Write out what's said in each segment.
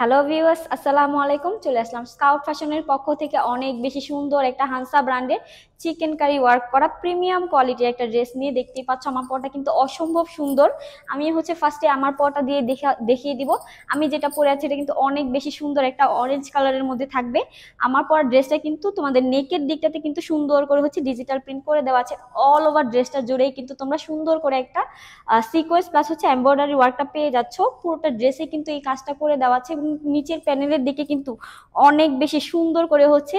hello viewers আসসালামু আলাইকুম চলে আসলাম স্কাউট ফ্যাশনের পক্ষ থেকে অনেক বেশি সুন্দর একটা হানসা ব্র্যান্ডের চিকেন কারি ওয়ার্ক করা প্রিমিয়াম কোয়ালিটির একটা ড্রেস নিয়ে দেখতেই পাচ্ছ আমার পরটা কিন্তু অসম্ভব সুন্দর আমি হচ্ছে ফার্স্টে আমার পরটা দিয়ে দেখা দেখিয়ে দিব আমি যেটা পরে আছি এটা কিন্তু অনেক বেশি সুন্দর একটা অরেঞ্জ কালারের মধ্যে থাকবে আমার পরার ড্রেসটা কিন্তু তোমাদের নেকের দিকটাতে কিন্তু সুন্দর করে হচ্ছে ডিজিটাল প্রিন্ট করে দেওয়া আছে অল ওভার ড্রেসটা জুড়েই কিন্তু তোমরা সুন্দর করে একটা সিকোয়েন্স প্লাস হচ্ছে এম্ব্রয়ডারি ওয়ার্কটা পেয়ে যাচ্ছ পুরোটা ড্রেসে কিন্তু এই কাজটা করে দেওয়া আছে এবং নিচের প্যানেলের দিকে কিন্তু অনেক বেশি সুন্দর করে হচ্ছে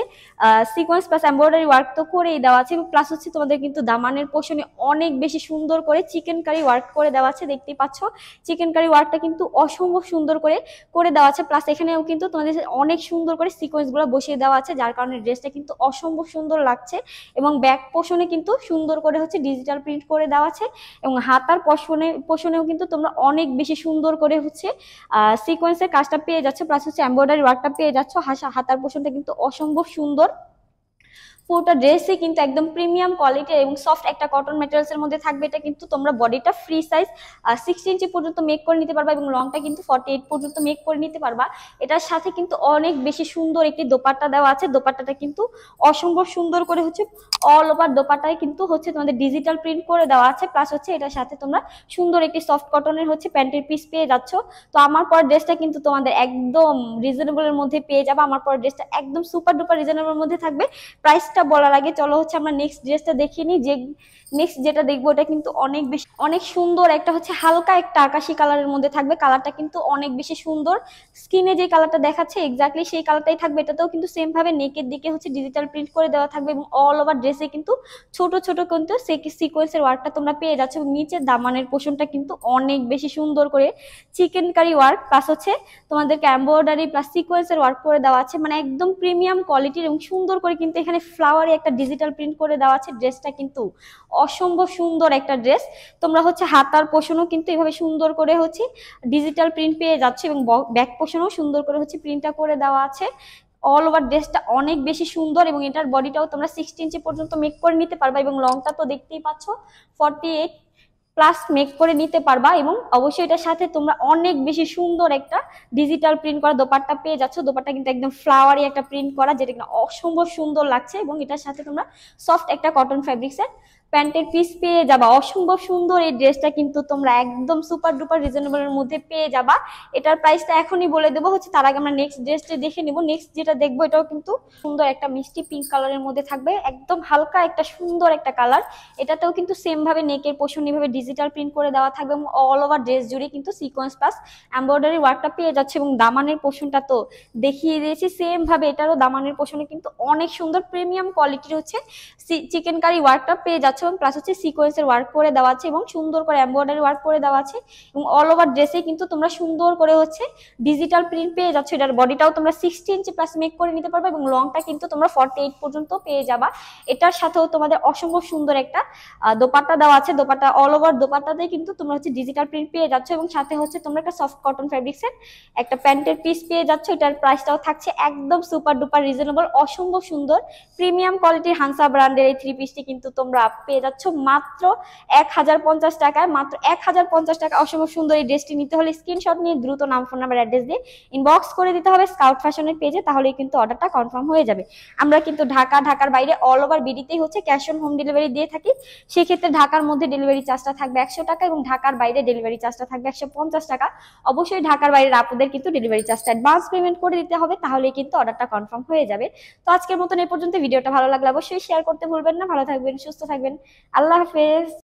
সিকোয়েন্স প্লাস এম্ব্রয়ডারি ওয়ার্ক তো করে কারি দেওয়া আছে এবং প্লাস হচ্ছে তোমাদের কিন্তু দামানের পোষণে অনেক বেশি সুন্দর করে চিকেন কারি ওয়ার্ক করে দেওয়া আছে দেখতেই পাচ্ছ চিকেন কারি ওয়ার্কটা কিন্তু অসম্ভব সুন্দর করে করে দেওয়া আছে প্লাস এখানেও কিন্তু তোমাদের অনেক সুন্দর করে সিকোয়েন্সগুলো বসিয়ে দেওয়া আছে যার কারণে ড্রেসটা কিন্তু অসম্ভব সুন্দর লাগছে এবং ব্যাক পোষণে কিন্তু সুন্দর করে হচ্ছে ডিজিটাল প্রিন্ট করে দেওয়া আছে এবং হাতার পোষণে পোষণেও কিন্তু তোমরা অনেক বেশি সুন্দর করে হচ্ছে সিকোয়েন্সের কাজটা পেয়ে যাচ্ছে প্লাস হচ্ছে এম্ব্রয়ডারি ওয়ার্কটা পেয়ে যাচ্ছ হাতার পোষণটা কিন্তু অসম্ভব সুন্দর পুরোটা ড্রেসই কিন্তু একদম প্রিমিয়াম কোয়ালিটির এবং সফট একটা কটন ম্যাটেরিয়ালসের মধ্যে থাকবে এটা কিন্তু তোমরা বডিটা ফ্রি সাইজ সিক্সটি ইঞ্চি পর্যন্ত মেক করে নিতে পারবা এবং লংটা কিন্তু ফর্টি এইট পর্যন্ত মেক করে নিতে পারবা এটার সাথে কিন্তু অনেক বেশি সুন্দর একটি দোপাট্টা দেওয়া আছে দোপাট্টাটা কিন্তু অসম্ভব সুন্দর করে হচ্ছে অল ওভার দোপাট্টায় কিন্তু হচ্ছে তোমাদের ডিজিটাল প্রিন্ট করে দেওয়া আছে প্লাস হচ্ছে এটার সাথে তোমরা সুন্দর একটি সফট কটনের হচ্ছে প্যান্টের পিস পেয়ে যাচ্ছ তো আমার পর ড্রেসটা কিন্তু তোমাদের একদম রিজনেবলের মধ্যে পেয়ে যাবে আমার পর ড্রেসটা একদম সুপার ডুপার রিজনেবলের মধ্যে থাকবে প্রাইস ড্রেসটা বলার আগে চলো হচ্ছে আমরা নেক্সট ড্রেসটা নিই যে নেক্সট যেটা দেখবো ওটা কিন্তু অনেক বেশি অনেক সুন্দর একটা হচ্ছে হালকা একটা আকাশি কালারের মধ্যে থাকবে কালারটা কিন্তু অনেক বেশি সুন্দর স্কিনে যে কালারটা দেখাচ্ছে এক্সাক্টলি সেই কালারটাই থাকবে এটাতেও কিন্তু সেমভাবে নেকের দিকে হচ্ছে ডিজিটাল প্রিন্ট করে দেওয়া থাকবে এবং অল ওভার ড্রেসে কিন্তু ছোট ছোট কিন্তু সিকোয়েন্সের ওয়ার্কটা তোমরা পেয়ে যাচ্ছ নিচে দামানের পোষণটা কিন্তু অনেক বেশি সুন্দর করে চিকেন কারি ওয়ার্ক প্লাস হচ্ছে তোমাদেরকে এম্বয়ডারি প্লাস সিকোয়েন্সের ওয়ার্ক করে দেওয়া আছে মানে একদম প্রিমিয়াম কোয়ালিটির এবং সুন্দর করে কিন্তু এখানে ফ্লাওয়ারে একটা ডিজিটাল প্রিন্ট করে দেওয়া আছে ড্রেসটা কিন্তু অসম্ভব সুন্দর একটা ড্রেস তোমরা হচ্ছে হাতার পোষণও কিন্তু এভাবে সুন্দর করে হচ্ছে ডিজিটাল প্রিন্ট পেয়ে যাচ্ছে এবং ব্যাক পোষণও সুন্দর করে হচ্ছে প্রিন্টটা করে দেওয়া আছে অল ওভার ড্রেসটা অনেক বেশি সুন্দর এবং এটার বডিটাও তোমরা সিক্সটি ইঞ্চি পর্যন্ত মেক করে নিতে পারবা এবং লংটা তো দেখতেই পাচ্ছ ফর্টি এইট প্লাস মেক করে নিতে পারবা এবং অবশ্যই এটার সাথে তোমরা অনেক বেশি সুন্দর একটা ডিজিটাল প্রিন্ট করা দোপারটা পেয়ে যাচ্ছ দোপারটা কিন্তু একদম ফ্লাওয়ারি একটা প্রিন্ট করা যেটা কিনা অসম্ভব সুন্দর লাগছে এবং এটার সাথে তোমরা সফট একটা কটন ফ্যাব্রিক্সের প্যান্টের পিস পেয়ে যাবা অসম্ভব সুন্দর এই ড্রেসটা কিন্তু তোমরা একদম সুপার ডুপার রিজনেবলের মধ্যে পেয়ে যাবা এটার প্রাইসটা এখনই বলে দেবো হচ্ছে তার আগে আমরা নেক্সট ড্রেসটা দেখে নেব নেক্সট যেটা দেখবো এটাও কিন্তু সুন্দর একটা মিষ্টি পিঙ্ক কালারের মধ্যে থাকবে একদম হালকা একটা সুন্দর একটা কালার এটাতেও কিন্তু সেমভাবে নেকের পোষণ এভাবে ডিজিটাল প্রিন্ট করে দেওয়া থাকবে এবং অল ওভার ড্রেস জুড়ে কিন্তু সিকোয়েন্স প্লাস এম্ব্রয়ডারি ওয়ার্কটা পেয়ে যাচ্ছে এবং দামানের পোষণটা তো দেখিয়ে দিয়েছি সেমভাবে এটারও দামানের পোষণে কিন্তু অনেক সুন্দর প্রিমিয়াম কোয়ালিটির হচ্ছে চিকেন কারি ওয়ার্কটা পেয়ে যাচ্ছে এবং প্লাস হচ্ছে সিকোয়েন্সের ওয়ার্ক করে দেওয়া আছে এবং সুন্দর করে এমব্রয়ডারি ওয়ার্ক করে দেওয়া আছে এবং অল ওভার ড্রেসে কিন্তু তোমরা সুন্দর করে হচ্ছে ডিজিটাল প্রিন্ট পেয়ে যাচ্ছ এটার বডিটাও তোমরা সিক্সটি ইঞ্চি প্লাস মেক করে নিতে পারবে এবং লংটা কিন্তু তোমরা ফর্টি এইট পর্যন্ত পেয়ে যাবা এটার সাথেও তোমাদের অসম্ভব সুন্দর একটা দোপাট্টা দেওয়া আছে দোপাট্টা অল ওভার দোপাট্টাতে কিন্তু তোমরা হচ্ছে ডিজিটাল প্রিন্ট পেয়ে যাচ্ছ এবং সাথে হচ্ছে তোমরা একটা সফট কটন ফ্যাব্রিক্সের একটা প্যান্টের পিস পেয়ে যাচ্ছ এটার প্রাইসটাও থাকছে একদম সুপার ডুপার রিজনেবল অসম্ভব সুন্দর প্রিমিয়াম কোয়ালিটির হানসা ব্র্যান্ডের এই থ্রি পিসটি কিন্তু তোমরা পেয়ে যাচ্ছ মাত্র এক হাজার পঞ্চাশ টাকায় মাত্র এক হাজার পঞ্চাশ টাকা অসম সুন্দর এই ড্রেসটি নিতে হলে স্ক্রিনশট নিয়ে দ্রুত নাম ফোন নাম্বার অ্যাড্রেস দিয়ে ইনবক্স করে দিতে হবে স্কাউট ফ্যাশনের পেজে তাহলেই কিন্তু অর্ডারটা কনফার্ম হয়ে যাবে আমরা কিন্তু ঢাকা ঢাকার বাইরে অল ওভার বিডিতেই হচ্ছে ক্যাশ অন হোম ডেলিভারি দিয়ে থাকি সেক্ষেত্রে ঢাকার মধ্যে ডেলিভারি চার্জটা থাকবে একশো টাকা এবং ঢাকার বাইরে ডেলিভারি চার্জটা থাকবে একশো পঞ্চাশ টাকা অবশ্যই ঢাকার বাইরের আপনাদের কিন্তু ডেলিভারি চার্জটা অ্যাডভান্স পেমেন্ট করে দিতে হবে তাহলেই কিন্তু অর্ডারটা কনফার্ম হয়ে যাবে তো আজকের মতন এ পর্যন্ত ভিডিওটা ভালো লাগলে অবশ্যই শেয়ার করতে ভুলবেন না ভালো থাকবেন সুস্থ থাকবেন আল্লাহ হাফেজ